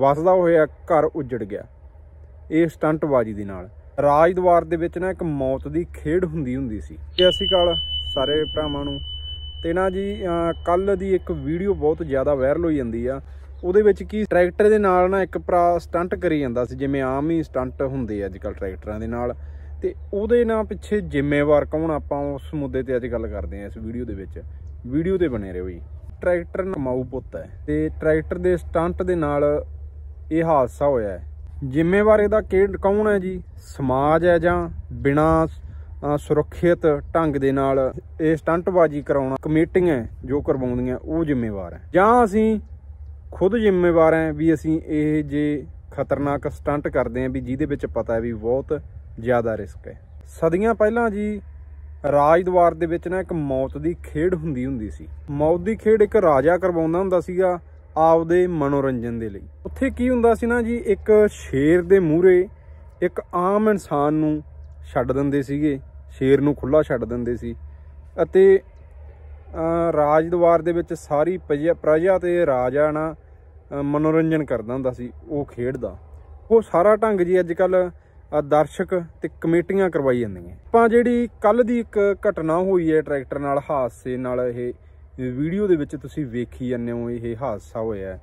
ਵਸਦਾ ਹੋਇਆ ਘਰ ਉੱਜੜ ਗਿਆ ਇਹ ਸਟੰਟਬਾਜ਼ੀ ਦੇ ਨਾਲ ਰਾਜ ਦਵਾਰ ਦੇ ਵਿੱਚ ਨਾ ਇੱਕ ਮੌਤ ਦੀ ਖੇਡ ਹੁੰਦੀ ਹੁੰਦੀ ਸੀ ਤੇ ਅਸੀਂ ਕਾਲ ਸਾਰੇ ਭਰਾਵਾਂ ਨੂੰ ਤੇ ਨਾ ਜੀ ਕੱਲ ਦੀ ਇੱਕ ਵੀਡੀਓ ਬਹੁਤ ਜ਼ਿਆਦਾ ਵਾਇਰਲ ਹੋਈ ਜਾਂਦੀ ਆ ਉਹਦੇ ਵਿੱਚ ਕੀ ਟਰੈਕਟਰ ਦੇ ਨਾਲ ਨਾ ਇੱਕ ਪ੍ਰਾ ਸਟੰਟ ਕਰੀ ਜਾਂਦਾ ਸੀ ਜਿਵੇਂ ਆਮ ਹੀ ਸਟੰਟ ਹੁੰਦੇ ਅੱਜ ਕੱਲ ਟਰੈਕਟਰਾਂ ਦੇ ਨਾਲ ਤੇ ਉਹਦੇ ਨਾਲ ਪਿੱਛੇ ਜ਼ਿੰਮੇਵਾਰ ਕੌਣ ਆਪਾਂ ਉਸ ਮੁੱਦੇ ਤੇ ਅੱਜ ਗੱਲ ਕਰਦੇ ਆ ਇਸ ਵੀਡੀਓ ਦੇ ਵਿੱਚ ਵੀਡੀਓ ਤੇ ਬਣੇ ਰਹੋ ਜੀ ਟਰੈਕਟਰ ਨਾ ਮਾਊ ਪੁੱਤ ਹੈ ਤੇ ਟਰੈਕਟਰ ਦੇ ਸਟੰਟ ਦੇ ਨਾਲ ਇਹ ਹਾਦਸਾ ਹੋਇਆ ਹੈ ਜ਼ਿੰਮੇਵਾਰ ਇਹਦਾ ਕੌਣ ਹੈ ਜੀ ਸਮਾਜ ਹੈ ਜਾਂ ਬਿਨਾ ਸੁਰੱਖਿਅਤ ਢੰਗ ਦੇ ਨਾਲ ਇਹ ਸਟੰਟਬਾਜ਼ੀ ਕਰਾਉਣਾ ਕਮੇਟੀਆਂ ਜੋ ਕਰਵਾਉਂਦੀਆਂ ਉਹ ਜ਼ਿੰਮੇਵਾਰ ਹੈ ਜਾਂ ਅਸੀਂ ਖੁਦ ਜ਼ਿੰਮੇਵਾਰ ਹੈ ਵੀ ਅਸੀਂ ਇਹ ਜੇ ਖਤਰਨਾਕ ਸਟੰਟ ਕਰਦੇ ਆਂ ਵੀ ਜਿਹਦੇ ਵਿੱਚ ਪਤਾ ਹੈ ਵੀ ਬਹੁਤ ਜ਼ਿਆਦਾ ਰਿਸਕ ਹੈ ਸਦੀਆਂ ਪਹਿਲਾਂ ਜੀ ਰਾਜਦਵਾਰ ਦੇ ਵਿੱਚ ਨਾ ਇੱਕ ਮੌਤ ਦੀ ਖੇਡ ਹੁੰਦੀ ਹੁੰਦੀ ਸੀ ਮੌਤ ਦੀ ਖੇਡ ਇੱਕ ਰਾਜਾ ਕਰਵਾਉਂਦਾ ਹੁੰਦਾ ਸੀਗਾ ਆਪਦੇ ਮਨੋਰੰਜਨ ਦੇ ਲਈ ਉੱਥੇ ਕੀ ਹੁੰਦਾ ਸੀ ਨਾ ਜੀ ਇੱਕ ਸ਼ੇਰ ਦੇ ਮੂਹਰੇ ਇੱਕ ਆਮ ਇਨਸਾਨ ਨੂੰ ਛੱਡ ਦਿੰਦੇ ਸੀਗੇ ਸ਼ੇਰ ਨੂੰ ਖੁੱਲਾ ਛੱਡ ਦਿੰਦੇ ਸੀ ਅਤੇ ਰਾਜ ਦਵਾਰ ਦੇ ਵਿੱਚ ਸਾਰੀ ਪ੍ਰਜਾ ਤੇ ਰਾਜਾ ਨਾ ਮਨੋਰੰਜਨ ਕਰਦਾ ਹੁੰਦਾ ਸੀ ਉਹ ਖੇਡਦਾ ਉਹ ਸਾਰਾ ਢੰਗ ਜੀ ਅੱਜ ਕੱਲ ਦਰਸ਼ਕ ਤੇ ਕਮੇਟੀਆਂ ਕਰਵਾਈ ਜਾਂਦੀਆਂ ਆਪਾਂ ਜਿਹੜੀ ਕੱਲ ਦੀ ਇੱਕ ਘਟਨਾ ਹੋਈ ਹੈ ਟਰੈਕਟਰ ਨਾਲ ਹਾਦਸੇ ਨਾਲ ਇਹ ਵੀਡੀਓ ਦੇ ਵਿੱਚ ਤੁਸੀਂ ਵੇਖੀ ਜਾਂਦੇ ਹੋ ਇਹ ਹਾਦਸਾ ਹੋਇਆ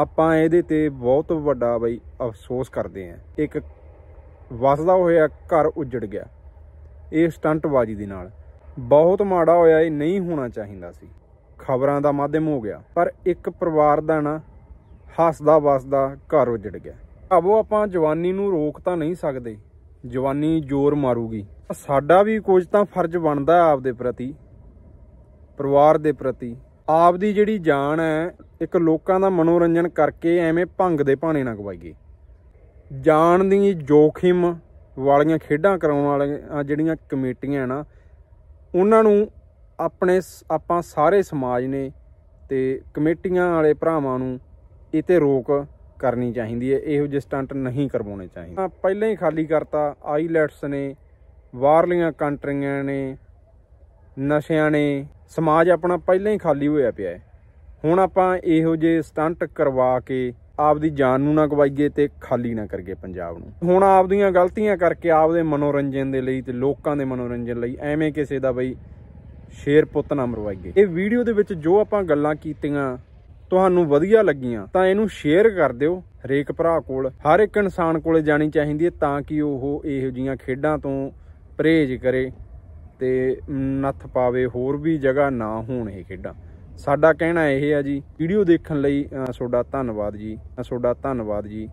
ਆਪਾਂ ਇਹਦੇ ਤੇ ਬਹੁਤ ਵੱਡਾ ਬਈ ਅਫਸੋਸ ਕਰਦੇ ਆ ਇੱਕ ਵਸਦਾ ਹੋਇਆ ਘਰ ਉਜੜ ਗਿਆ ਇਹ ਸਟੰਟਬਾਜ਼ੀ ਦੇ ਨਾਲ ਬਹੁਤ ਮਾੜਾ ਹੋਇਆ ਇਹ ਨਹੀਂ ਹੋਣਾ ਚਾਹੀਦਾ ਸੀ ਖਬਰਾਂ ਦਾ ਮਾਧਿਅਮ ਹੋ ਗਿਆ ਪਰ ਇੱਕ ਪਰਿਵਾਰ ਦਾ ਨਾ ਹੱਸਦਾ ਵਸਦਾ ਘਰ ਉਜੜ ਗਿਆ ਭਾਵੋ ਆਪਾਂ ਜਵਾਨੀ ਨੂੰ ਰੋਕ ਤਾਂ ਨਹੀਂ ਸਕਦੇ ਜਵਾਨੀ ਜ਼ੋਰ ਮਾਰੂਗੀ ਸਾਡਾ ਵੀ ਕੁਝ ਤਾਂ ਫਰਜ਼ ਬਣਦਾ ਆਪਦੇ ਪ੍ਰਤੀ ਪਰਿਵਾਰ ਦੇ ਪ੍ਰਤੀ ਆਪ ਦੀ ਜਿਹੜੀ ਜਾਨ ਹੈ ਇੱਕ ਲੋਕਾਂ ਦਾ ਮਨੋਰੰਜਨ ਕਰਕੇ ਐਵੇਂ ਭੰਗ ਦੇ ਭਾਣੇ ਨਾ ਗਵਾਈਏ ਜਾਨ ਦੀ ਜੋਖਿਮ ਵਾਲੀਆਂ ਖੇਡਾਂ ਕਰਾਉਣ ਵਾਲੀਆਂ ਜਿਹੜੀਆਂ ਕਮੇਟੀਆਂ ਨਾ ਉਹਨਾਂ ਨੂੰ ਆਪਣੇ ਆਪਾਂ ਸਾਰੇ ਸਮਾਜ ਨੇ ਤੇ ਕਮੇਟੀਆਂ ਵਾਲੇ ਭਰਾਵਾਂ ਨੂੰ ਇਤੇ ਰੋਕ ਕਰਨੀ ਚਾਹੀਦੀ ਹੈ ਇਹੋ ਜਿਹੇ ਸਟੰਟ ਨਹੀਂ ਕਰਵਾਉਣੇ ਚਾਹੀਦੇ ਪਹਿਲਾਂ ਹੀ ਖਾਲੀ ਕਰਤਾ ਆਈਲੈਟਸ ਨੇ ਬਾਹਰਲੀਆਂ ਕੰਟਰੀਆਂ ਨੇ ਨਸ਼ਿਆਂ ਨੇ ਸਮਾਜ ਆਪਣਾ ਪਹਿਲਾਂ ਹੀ ਖਾਲੀ ਹੋਇਆ ਪਿਆ ਹੈ ਹੁਣ ਆਪਾਂ ਇਹੋ ਜੇ ਸਟੰਟ ਕਰਵਾ ਕੇ ਆਪਦੀ ਜਾਨ ਨੂੰ ਨਾ ਗਵਾਈਏ ਤੇ ਖਾਲੀ ਨਾ ਕਰਗੇ ਪੰਜਾਬ ਨੂੰ ਹੁਣ ਆਪਦੀਆਂ ਗਲਤੀਆਂ ਕਰਕੇ ਆਪਦੇ ਮਨੋਰੰਜਨ ਦੇ ਲਈ ਤੇ ਲੋਕਾਂ ਦੇ ਮਨੋਰੰਜਨ ਲਈ ਐਵੇਂ ਕਿਸੇ ਦਾ ਬਈ ਸ਼ੇਰ ਪੁੱਤ ਨਾ ਮਰਵਾਈਏ ਇਹ ਵੀਡੀਓ ਦੇ ਵਿੱਚ ਜੋ ਆਪਾਂ ਗੱਲਾਂ ਕੀਤੀਆਂ ਤੁਹਾਨੂੰ ਵਧੀਆ ਲੱਗੀਆਂ ਤਾਂ ਇਹਨੂੰ ਸ਼ੇਅਰ ਕਰ ਦਿਓ ਹਰੇਕ ਭਰਾ ਕੋਲ ਹਰ ਇੱਕ ਇਨਸਾਨ ਕੋਲੇ ਜਾਣੀ ਚਾਹੀਦੀ ਹੈ ਤਾਂ ਕਿ ਉਹ ਇਹੋ ਜੀਆਂ ਖੇਡਾਂ ਤੋਂ ਪਰਹੇਜ਼ ਕਰੇ ਤੇ ਨੱਥ ਪਾਵੇ ਹੋਰ ਵੀ ਜਗ੍ਹਾ ਨਾ ਹੋਣ ਇਹ ਖੇਡਾਂ ਸਾਡਾ ਕਹਿਣਾ ਇਹ ਹੈ ਜੀ ਵੀਡੀਓ ਦੇਖਣ ਲਈ ਤੁਹਾਡਾ ਧੰਨਵਾਦ ਜੀ ਤੁਹਾਡਾ ਧੰਨਵਾਦ ਜੀ